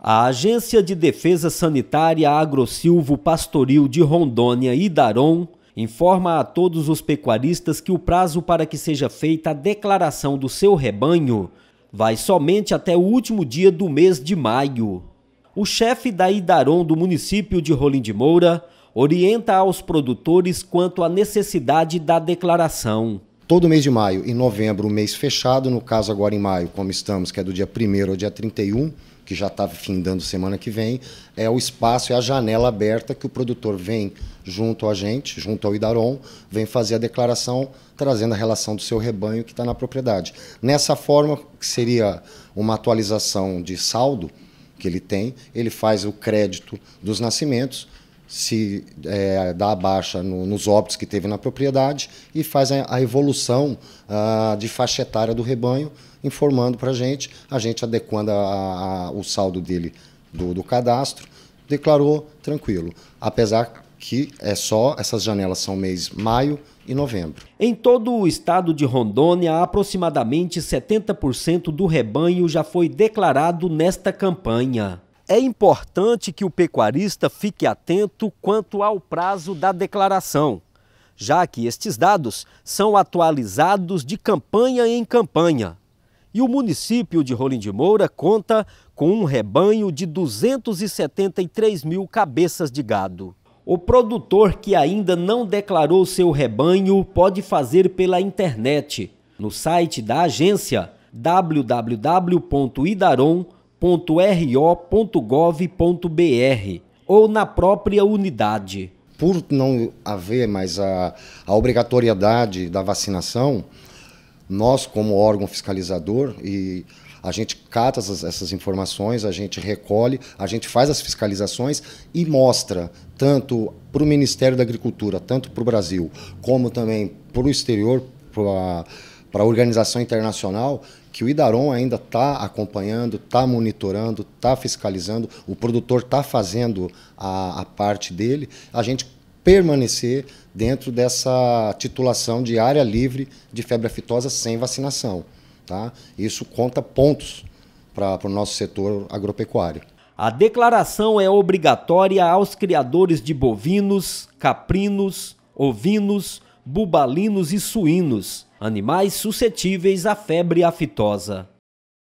A Agência de Defesa Sanitária Agrosilvo Pastoril de Rondônia e Daron informa a todos os pecuaristas que o prazo para que seja feita a declaração do seu rebanho vai somente até o último dia do mês de maio. O chefe da Idaron do município de Rolim de Moura orienta aos produtores quanto à necessidade da declaração todo mês de maio e novembro, mês fechado, no caso agora em maio, como estamos, que é do dia 1 ao dia 31, que já está findando semana que vem, é o espaço, é a janela aberta que o produtor vem junto a gente, junto ao Idaron, vem fazer a declaração trazendo a relação do seu rebanho que está na propriedade. Nessa forma, que seria uma atualização de saldo que ele tem, ele faz o crédito dos nascimentos, se é, dá a baixa no, nos óbitos que teve na propriedade e faz a, a evolução ah, de faixa etária do rebanho, informando para a gente, a gente adequando a, o saldo dele do, do, cadastro, declarou tranquilo. Apesar que é só, essas janelas são mês maio e novembro. Em todo o estado de Rondônia, aproximadamente 70% do rebanho já foi declarado nesta campanha. É importante que o pecuarista fique atento quanto ao prazo da declaração, já que estes dados são atualizados de campanha em campanha. E o município de Rolim de Moura conta com um rebanho de 273 mil cabeças de gado. O produtor que ainda não declarou seu rebanho pode fazer pela internet, no site da agência www.idaron.com.br ro.gov.br ou na própria unidade. Por não haver mais a, a obrigatoriedade da vacinação, nós, como órgão fiscalizador, e a gente cata essas, essas, informações, a gente recolhe, a gente faz as fiscalizações e mostra tanto para o Ministério da Agricultura, tanto para o Brasil, como também para o exterior, para para a organização internacional que o Idaron ainda está acompanhando, está monitorando, está fiscalizando, o produtor está fazendo a, a parte dele, a gente permanecer dentro dessa titulação de área livre de febre aftosa sem vacinação. Tá? Isso conta pontos para o nosso setor agropecuário. A declaração é obrigatória aos criadores de bovinos, caprinos, ovinos, bubalinos e suínos, animais suscetíveis à febre aftosa.